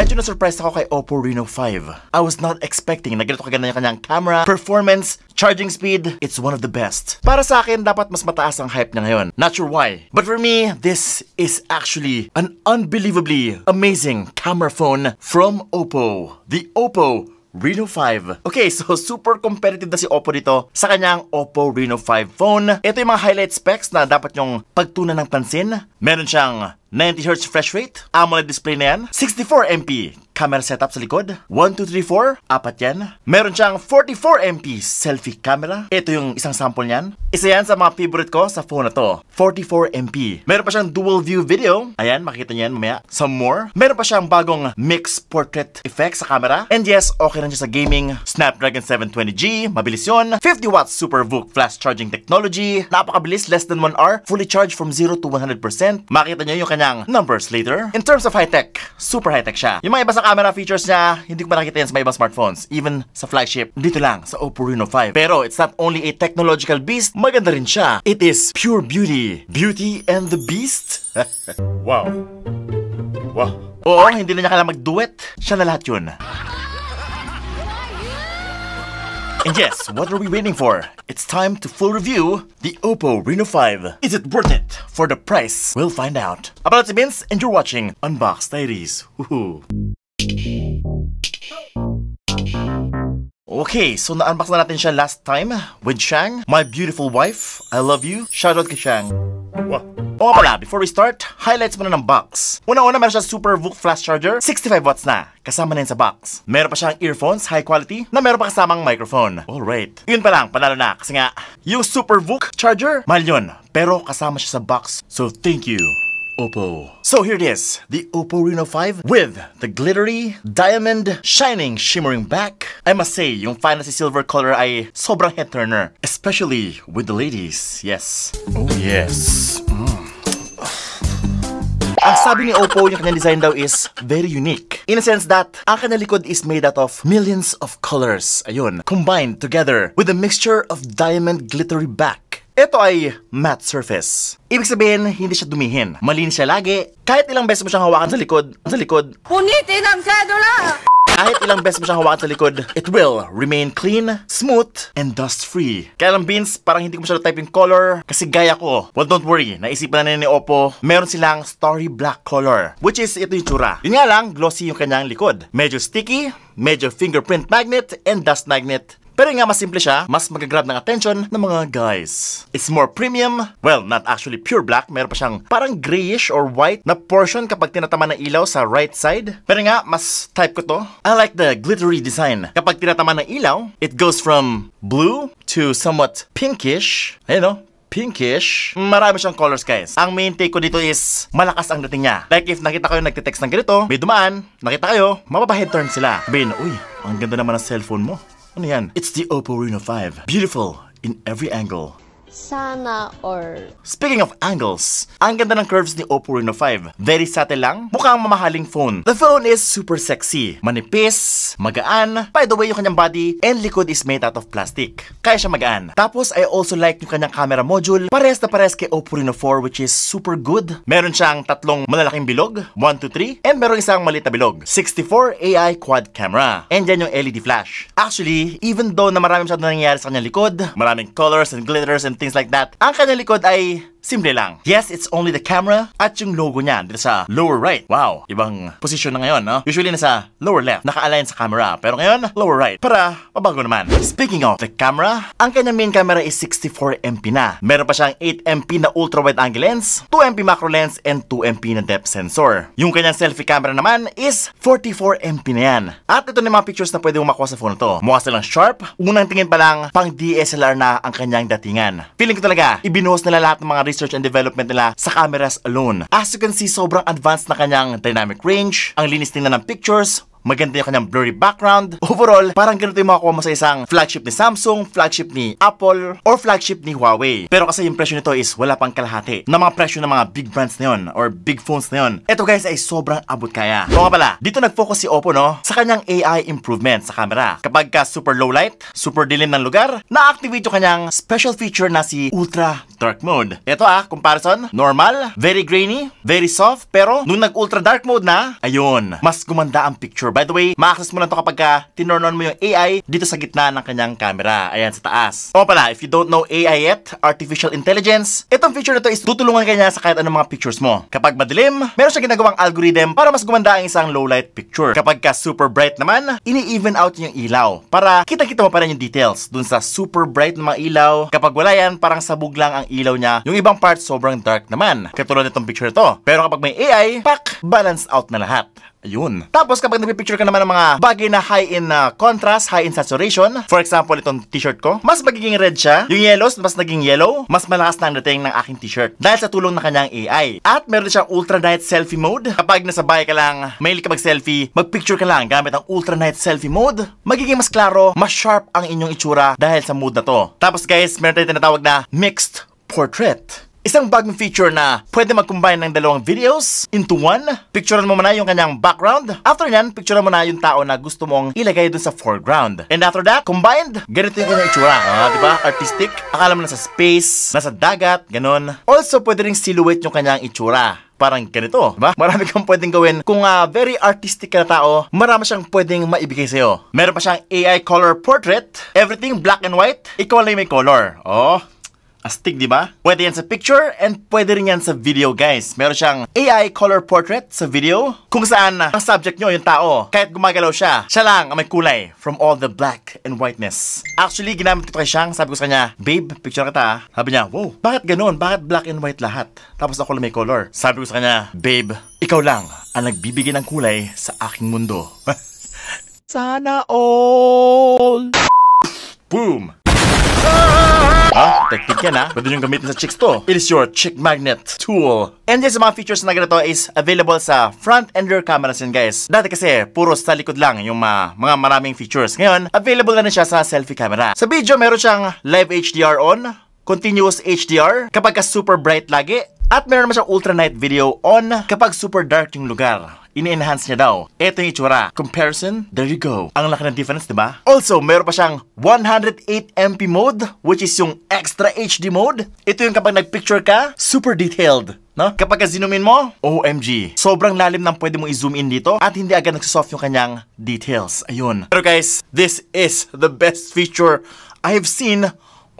Medyo na-surprise ako kay Oppo Reno 5. I was not expecting na ganito kaganda yung kanyang camera, performance, charging speed. It's one of the best. Para sa akin, dapat mas mataas ang hype niya ngayon. Not sure why. But for me, this is actually an unbelievably amazing camera phone from Oppo. The Oppo Reno 5. Okay, so super competitive na si Oppo dito sa kanyang Oppo Reno 5 phone. Ito yung mga highlight specs na dapat yung pagtunan ng pansin. Meron siyang 90Hz refresh rate, AMOLED display na yan, 64MP camera setup sa likod, 1, 2, 3, 4, apat yan. Meron siyang 44MP selfie camera, ito yung isang sample niyan. Isa yan sa mga favorite ko sa phone na to, 44MP. Meron pa siyang dual view video, ayan makikita niyan mamaya, some more. Meron pa siyang bagong mix portrait effect sa camera, and yes, okay lang siya sa gaming, Snapdragon 720G, mabilis yun, 50 w super VOOC flash charging technology, napakabilis, less than 1 hour, fully charged from 0 to 100%. Makita niyo yung kanyang ng numbers later. In terms of high-tech, super high-tech siya. Yung mga iba sa camera features niya, hindi ko nakita yan sa ibang smartphones. Even sa flagship, dito lang, sa Oppo Reno 5. Pero it's not only a technological beast, maganda rin siya. It is pure beauty. Beauty and the Beast? wow. Wow. Oo, hindi na niya kailangan mag-duet. Siya na lahat yun. and yes, what are we waiting for? It's time to full review the Oppo Reno 5. Is it worth it for the price? We'll find out. About the Vince, and you're watching Unbox Diaries. Woohoo! Okay, so na-unbox na natin siya last time with Shang, my beautiful wife. I love you. Shout out to Shang. O pala, before we start, highlights muna ng box. Una-una meron siya SuperVOOC flash charger, 65 watts na. Kasama na yun sa box. Meron pa siyang earphones, high quality, na meron pa kasamang microphone. Alright. Yun pa lang, panalo na. Kasi nga, yung SuperVOOC charger, mahal yun. Pero kasama siya sa box. So thank you. Oppo. So here it is, the Oppo Reno 5 with the glittery, diamond, shining, shimmering back. I must say, yung fantasy silver color ay sobrang head-turner. Especially with the ladies, yes. Oh yes. Ang sabi ni Oppo, yung kanyang design daw is very unique. In a sense that, ang kanyang likod is made out of millions of colors. Ayun, combined together with a mixture of diamond glittery back. Ito ay matte surface. Ibig sabihin, hindi siya dumihin. Malinis siya lagi. Kahit ilang beses mo siyang hawakan sa likod, sa likod. Punitin ang sedula! kahit ilang beses mo siyang hawakan sa likod, it will remain clean, smooth, and dust-free. Kaya lang beans, parang hindi ko masyado type yung color kasi gaya ko. Well, don't worry, naisipan na ni Oppo, meron silang story black color, which is ito yung tsura. Yun nga lang, glossy yung kanyang likod. Medyo sticky, medyo fingerprint magnet, and dust magnet pero nga mas simple siya, mas magagrab ng attention ng mga guys. It's more premium, well, not actually pure black, meron pa siyang parang grayish or white na portion kapag tinatama ng ilaw sa right side. Pero nga, mas type ko to. I like the glittery design. Kapag tinatama ng ilaw, it goes from blue to somewhat pinkish. Ayun o, pinkish. Marami siyang colors guys. Ang main take ko dito is malakas ang dating niya. Like if nakita kayo nagte-text ng ganito, may dumaan, nakita kayo, mapapahead turn sila. Bin, uy, ang ganda naman ng cellphone mo. On the end, it's the Oppo Reno 5. Beautiful in every angle. sana, or... Speaking of angles, ang ganda ng curves ni Oppo Reno 5. Very subtle lang, mukhang mamahaling phone. The phone is super sexy, manipis, magaan. By the way, yung kanyang body and likod is made out of plastic. Kaya siya magaan. Tapos, I also like yung kanyang camera module. Pares na pares kay Oppo Reno 4 which is super good. Meron siyang tatlong malalaking bilog, 1, 2, 3, and meron isang maliit na bilog. 64 AI quad camera. And yan yung LED flash. Actually, even though na marami masyado nangyayari sa kanyang likod, maraming colors and glitters and things like that. Ang kanilang ay Simple lang. Yes, it's only the camera at yung logo niya dito sa lower right. Wow, ibang posisyon na ngayon, no? Usually nasa lower left, naka-align sa camera. Pero ngayon, lower right. Para mabago naman. Speaking of the camera, ang kanyang main camera is 64MP na. Meron pa siyang 8MP na ultra-wide angle lens, 2MP macro lens, and 2MP na depth sensor. Yung kanyang selfie camera naman is 44MP na yan. At ito na yung mga pictures na pwede mong makuha sa phone to. Mukha silang sharp. Unang tingin pa lang, pang DSLR na ang kanyang datingan. Feeling ko talaga, ibinuhos nila lahat ng mga research and development nila sa cameras alone. As you can see, sobrang advanced na kanyang dynamic range, ang linis tingnan ng pictures, maganda yung kanyang blurry background. Overall, parang ganito yung makukuha mo sa isang flagship ni Samsung, flagship ni Apple, or flagship ni Huawei. Pero kasi yung presyo nito is wala pang kalahati ng mga presyo ng mga big brands na yun or big phones na yun. Ito guys ay sobrang abot kaya. O nga pala, dito nag-focus si Oppo no sa kanyang AI improvement sa camera. Kapag ka super low light, super dilim ng lugar, na-activate yung kanyang special feature na si Ultra Dark Mode. Ito ah, comparison, normal, very grainy, very soft, pero nung nag-ultra dark mode na, ayun, mas gumanda ang picture camcorder. By the way, ma-access mo lang to kapag ka tinorn mo yung AI dito sa gitna ng kanyang camera. Ayan, sa taas. O pala, if you don't know AI yet, Artificial Intelligence, itong feature na to is tutulungan kanya sa kahit anong mga pictures mo. Kapag madilim, meron siyang ginagawang algorithm para mas gumanda ang isang low light picture. Kapag ka super bright naman, ini-even out yung ilaw para kita-kita mo pa rin yung details dun sa super bright na mga ilaw. Kapag wala yan, parang sabog lang ang ilaw niya. Yung ibang parts sobrang dark naman. Katulad itong picture na to. Pero kapag may AI, pak, balance out na lahat. Ayun. Tapos kapag nagpipicture ka naman ng mga bagay na high in uh, contrast, high in saturation, for example, itong t-shirt ko, mas magiging red siya. Yung yellows, mas naging yellow, mas malakas na ang dating ng aking t-shirt dahil sa tulong ng kanyang AI. At meron siyang ultra night selfie mode. Kapag nasa bahay ka lang, mahilig ka mag-selfie, mag-picture ka lang gamit ang ultra night selfie mode, magiging mas klaro, mas sharp ang inyong itsura dahil sa mood na to. Tapos guys, meron tayong tinatawag na mixed portrait. Isang bagong feature na pwede mag-combine ng dalawang videos into one. Picturean mo muna yung kanyang background. After nyan, picturean mo na yung tao na gusto mong ilagay dun sa foreground. And after that, combined, ganito yung kanyang itsura. Ah, di ba? Artistic. Akala mo nasa space, nasa dagat, ganun. Also, pwede rin silhouette yung kanyang itsura parang ganito, ba? Diba? Marami kang pwedeng gawin. Kung uh, very artistic ka na tao, marami siyang pwedeng maibigay sa'yo. Meron pa siyang AI color portrait. Everything black and white. Ikaw lang may color. Oh, Astig, di ba? Pwede yan sa picture and pwede rin yan sa video, guys. Meron siyang AI color portrait sa video kung saan ah, ang subject nyo, yung tao, kahit gumagalaw siya, siya lang ang may kulay from all the black and whiteness. Actually, ginamit ko kay siyang, sabi ko sa kanya, Babe, picture kita ah. Sabi niya, wow, bakit ganun? Bakit black and white lahat? Tapos ako lang may color. Sabi ko sa kanya, Babe, ikaw lang ang nagbibigay ng kulay sa aking mundo. Sana all! Boom! Ah! Ha? Ah, technique yan ha? Ah. Pwede nyo gamitin sa chicks to. It is your chick magnet tool. And yes, mga features na ganito is available sa front and rear cameras yan guys. Dati kasi, puro sa likod lang yung mga, mga maraming features. Ngayon, available na rin siya sa selfie camera. Sa video, meron siyang live HDR on, continuous HDR, kapag ka super bright lagi, at meron naman siyang ultra night video on kapag super dark yung lugar. Ini-enhance niya daw. Ito yung itsura. Comparison, there you go. Ang laki ng difference, di ba? Also, meron pa siyang 108MP mode, which is yung extra HD mode. Ito yung kapag nag-picture ka, super detailed. No? Kapag zoom in mo, OMG. Sobrang lalim ng pwede mong i-zoom in dito at hindi agad nagsosoft yung kanyang details. Ayun. Pero guys, this is the best feature I have seen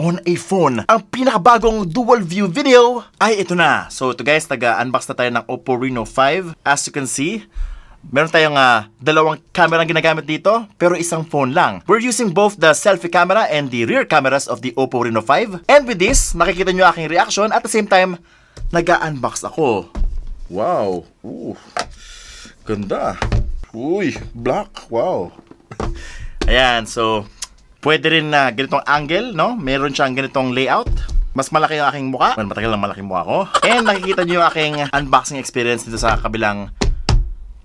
on a phone. Ang pinakabagong dual view video ay ito na. So ito guys, taga-unbox na tayo ng Oppo Reno 5. As you can see, Meron tayong uh, dalawang camera ginagamit dito, pero isang phone lang. We're using both the selfie camera and the rear cameras of the Oppo Reno 5. And with this, makikita nyo aking reaction at the same time, nag-unbox ako. Wow! Ooh. Ganda! Uy! Black! Wow! Ayan, so Pwede rin na ganitong angle, no? Meron siyang ganitong layout. Mas malaki ang aking mukha. Well, matagal lang malaki mukha ko. And nakikita niyo yung aking unboxing experience dito sa kabilang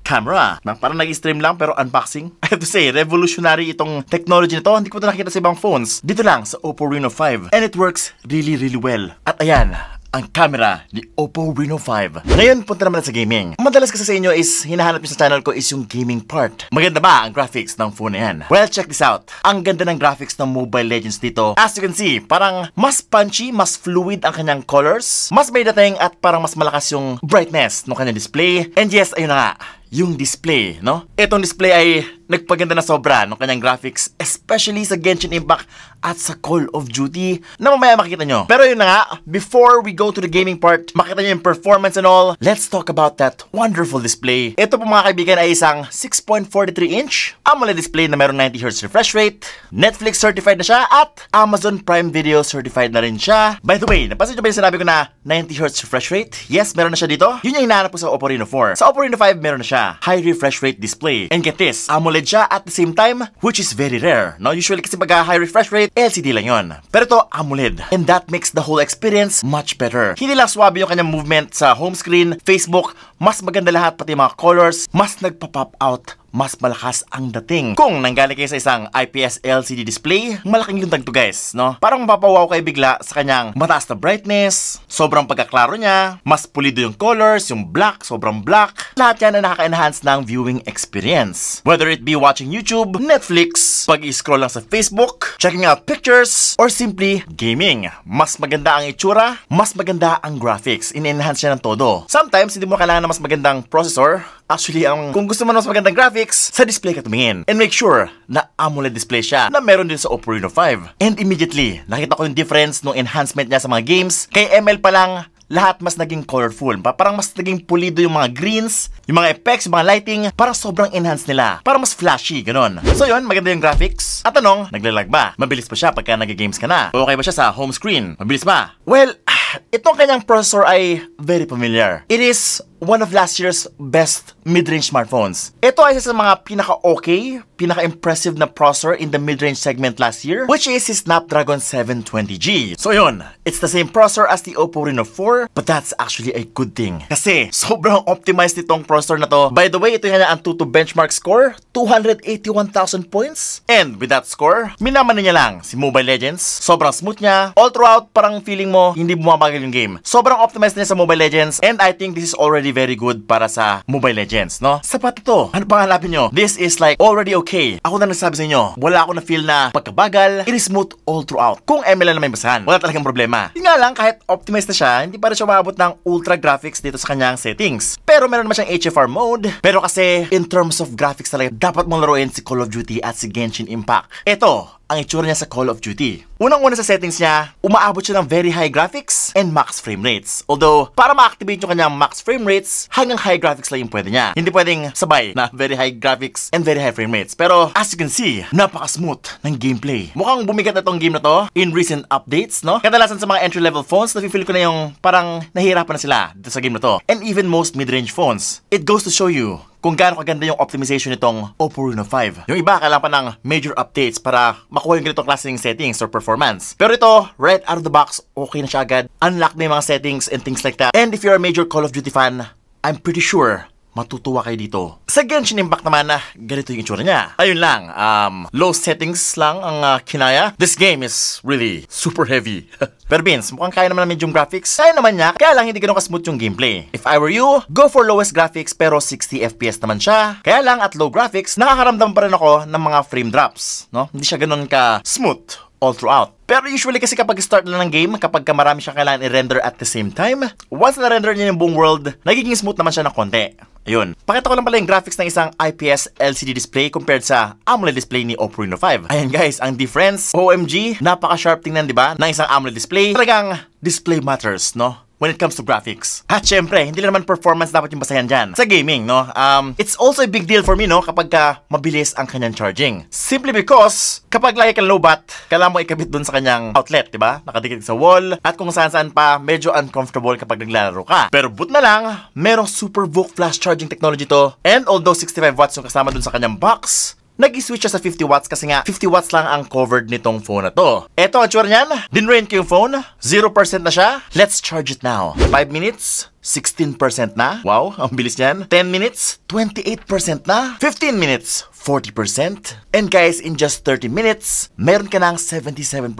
camera. Na, parang nag-stream lang pero unboxing. I have to say, revolutionary itong technology nito. Hindi ko ito nakita sa ibang phones. Dito lang sa Oppo Reno 5. And it works really, really well. At ayan, ang camera ni Oppo Reno 5. Ngayon, punta naman sa gaming. Madalas kasi sa inyo is hinahanap nyo sa channel ko is yung gaming part. Maganda ba ang graphics ng phone na yan? Well, check this out. Ang ganda ng graphics ng Mobile Legends dito. As you can see, parang mas punchy, mas fluid ang kanyang colors, mas may dating at parang mas malakas yung brightness ng kanyang display. And yes, ayun na nga, yung display, no? Itong display ay Nagpaganda na sobra ng kanyang graphics, especially sa Genshin Impact at sa Call of Duty na mamaya makikita nyo. Pero yun na nga, before we go to the gaming part, makita nyo yung performance and all, let's talk about that wonderful display. Ito po mga kaibigan ay isang 6.43-inch AMOLED display na meron 90Hz refresh rate, Netflix certified na siya, at Amazon Prime Video certified na rin siya. By the way, napansin nyo ba yung sinabi ko na 90Hz refresh rate? Yes, meron na siya dito. Yun yung hinahanap po sa Oppo Reno 4. Sa Oppo Reno 5, meron na siya. High refresh rate display. And get this, AMOLED OLED siya at the same time, which is very rare. No? Usually kasi pag ah, high refresh rate, LCD lang yon. Pero ito, AMOLED. And that makes the whole experience much better. Hindi lang swabe yung kanyang movement sa home screen, Facebook, mas maganda lahat pati mga colors, mas nagpa-pop out mas malakas ang dating. Kung nanggaling kayo sa isang IPS LCD display, malaking yung to guys, no? Parang mapapawaw kayo bigla sa kanyang mataas na brightness, sobrang pagkaklaro niya, mas pulido yung colors, yung black, sobrang black. Lahat yan na nakaka-enhance ng viewing experience. Whether it be watching YouTube, Netflix, pag-scroll lang sa Facebook, checking out pictures, or simply gaming. Mas maganda ang itsura, mas maganda ang graphics. In-enhance siya ng todo. Sometimes, hindi mo kailangan na mas magandang processor Actually, ang kung gusto man mas magandang graphics, sa display ka tumingin. And make sure na AMOLED display siya na meron din sa Oppo Reno 5. And immediately, nakita ko yung difference ng enhancement niya sa mga games. Kay ML pa lang, lahat mas naging colorful. Parang mas naging pulido yung mga greens, yung mga effects, yung mga lighting, parang sobrang enhance nila. Parang mas flashy, ganun. So yun, maganda yung graphics. At tanong, naglalag ba? Mabilis pa siya pagka nag-games ka na? Okay ba siya sa home screen? Mabilis ba? Well, ah, itong kanyang processor ay very familiar. It is one of last year's best mid-range smartphones. Ito ay isa sa mga pinaka-okay, pinaka-impressive na processor in the mid-range segment last year, which is his Snapdragon 720G. So yun, it's the same processor as the Oppo Reno 4, but that's actually a good thing. Kasi sobrang optimized nitong processor na to. By the way, ito yung ang Antutu benchmark score, 281,000 points. And with that score, minamanan niya lang si Mobile Legends. Sobrang smooth niya. All throughout, parang feeling mo, hindi bumabagal yung game. Sobrang optimized niya sa Mobile Legends, and I think this is already very good para sa Mobile Legends, no? Sapat to. Ano pang hanapin nyo? This is like already okay. Ako na nagsabi sa inyo, wala ako na feel na pagkabagal, it is smooth all throughout. Kung ML na may basahan, wala talagang problema. Yun nga lang, kahit optimized na siya, hindi pa rin siya umabot ng ultra graphics dito sa kanyang settings. Pero meron naman siyang HFR mode. Pero kasi, in terms of graphics talaga, dapat mo laruin si Call of Duty at si Genshin Impact. Ito, ang itsura niya sa Call of Duty. Unang-una sa settings niya, umaabot siya ng very high graphics and max frame rates. Although, para ma-activate yung kanyang max frame rates, hanggang high graphics lang yung pwede niya. Hindi pwedeng sabay na very high graphics and very high frame rates. Pero, as you can see, napaka-smooth ng gameplay. Mukhang bumigat na tong game na to in recent updates, no? Kadalasan sa mga entry-level phones, nafe-feel ko na yung parang nahihirapan na sila sa game na to. And even most mid-range phones. It goes to show you kung gaano kaganda yung optimization nitong Oppo Reno 5. Yung iba, kailangan pa ng major updates para makuha yung ganitong klaseng settings or performance. Pero ito, right out of the box, okay na siya agad. Unlock na yung mga settings and things like that. And if you're a major Call of Duty fan, I'm pretty sure matutuwa kayo dito. Sa Genshin Impact naman, ah, ganito yung itsura niya. Ayun lang, um, low settings lang ang uh, kinaya. This game is really super heavy. Pero Beans, mukhang kaya naman namin yung graphics. Kaya naman niya, kaya lang hindi ganun kasmooth yung gameplay. If I were you, go for lowest graphics pero 60 FPS naman siya. Kaya lang at low graphics, nakakaramdam pa rin ako ng mga frame drops. No? Hindi siya ganun ka smooth all throughout. Pero usually kasi kapag start lang ng game, kapag ka marami siyang kailangan i-render at the same time, once na-render niya yung buong world, nagiging smooth naman siya ng konti. Ayun. Pakita ko lang pala yung graphics ng isang IPS LCD display compared sa AMOLED display ni Oppo Reno 5. Ayan guys, ang difference, OMG, napaka-sharp tingnan, di ba? Ng isang AMOLED display. Talagang display matters, no? when it comes to graphics. At syempre, hindi lang naman performance dapat yung basahan dyan. Sa gaming, no? Um, it's also a big deal for me, no? Kapag ka ah, mabilis ang kanyang charging. Simply because, kapag lagi kang lowbat, kailangan mo ikabit dun sa kanyang outlet, di ba? Nakadikit sa wall, at kung saan-saan pa, medyo uncomfortable kapag naglalaro ka. Pero but na lang, merong super SuperVOOC flash charging technology to, and although 65 watts yung kasama dun sa kanyang box, nag-switch siya sa 50 watts kasi nga 50 watts lang ang covered nitong phone na to. Eto ang tsura niyan. Dinrain ko yung phone. 0% na siya. Let's charge it now. 5 minutes. 16% na. Wow, ang bilis niyan. 10 minutes, 28% na. 15 minutes, 40%. And guys, in just 30 minutes, meron ka ng 77%.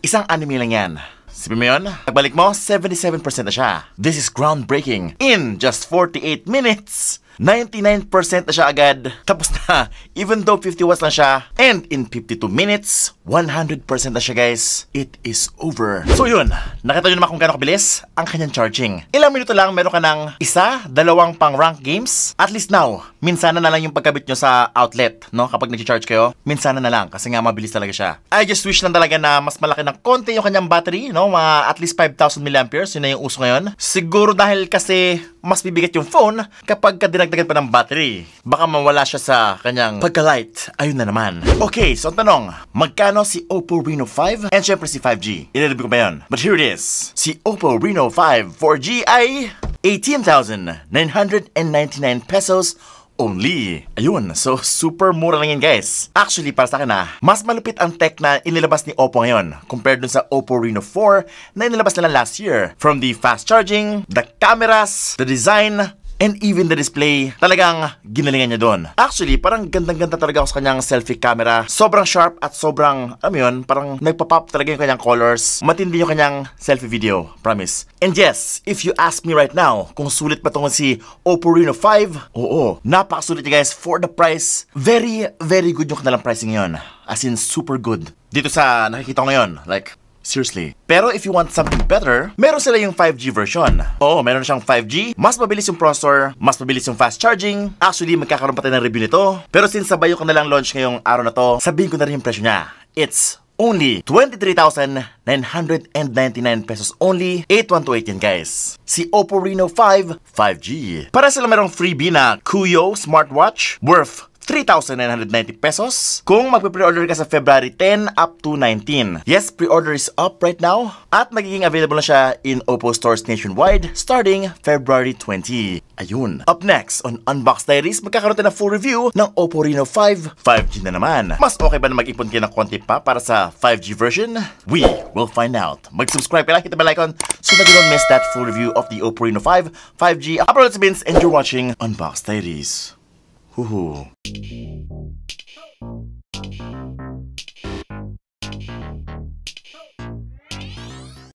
Isang anime lang yan. Sipin mo yun? Pagbalik mo, 77% na siya. This is groundbreaking in just 48 minutes. 99% na siya agad. Tapos na. Even though 50 watts lang siya. And in 52 minutes, 100% na siya guys. It is over. So yun, nakita nyo naman kung gano'ng kabilis ang kanyang charging. Ilang minuto lang meron ka ng isa, dalawang pang rank games. At least now, minsan na lang yung pagkabit nyo sa outlet. No? Kapag nag-charge kayo, minsan na lang. Kasi nga mabilis talaga siya. I just wish lang talaga na mas malaki ng konti yung kanyang battery. No? Mga at least 5,000 mAh. Yun na yung uso ngayon. Siguro dahil kasi mas bibigat yung phone kapag ka dadagdagan pa ng battery. Baka mawala siya sa kanyang pagka-light. Ayun na naman. Okay, so ang tanong, magkano si Oppo Reno 5 and syempre si 5G? Inilabig ko ba yun? But here it is. Si Oppo Reno 5 4G ay 18,999 pesos only. Ayun, so super mura lang yun guys. Actually, para sa akin ha, ah, mas malupit ang tech na inilabas ni Oppo ngayon compared dun sa Oppo Reno 4 na inilabas nila last year. From the fast charging, the cameras, the design, and even the display, talagang ginalingan niya doon. Actually, parang gandang-ganda talaga ako sa kanyang selfie camera. Sobrang sharp at sobrang, alam yun, parang nagpa-pop talaga yung kanyang colors. Matindi yung kanyang selfie video, promise. And yes, if you ask me right now kung sulit pa tong si Oppo Reno 5, oo, napakasulit niya guys for the price. Very, very good yung kanilang pricing yun. As in, super good. Dito sa nakikita ko ngayon, like, Seriously. Pero if you want something better, meron sila yung 5G version. Oo, oh, meron siyang 5G. Mas mabilis yung processor, mas mabilis yung fast charging. Actually, magkakaroon pa tayo ng review nito. Pero since sabay ko na lang launch ngayong araw na to, sabihin ko na rin yung presyo niya. It's only 23,999 pesos only 8128 yan guys si Oppo Reno 5 5G para sila merong freebie na Kuyo smartwatch worth 3,990 pesos kung magpe-pre-order ka sa February 10 up to 19. Yes, pre-order is up right now at magiging available na siya in Oppo stores nationwide starting February 20. Ayun. Up next, on Unbox Diaries, magkakaroon tayo ng full review ng Oppo Reno 5 5G na naman. Mas okay ba na mag-ipon kayo ng konti pa para sa 5G version? We will find out. Mag-subscribe ka hit the bell icon so that you don't miss that full review of the Oppo Reno 5 5G. Uploads means and you're watching Unbox Diaries. Uhul.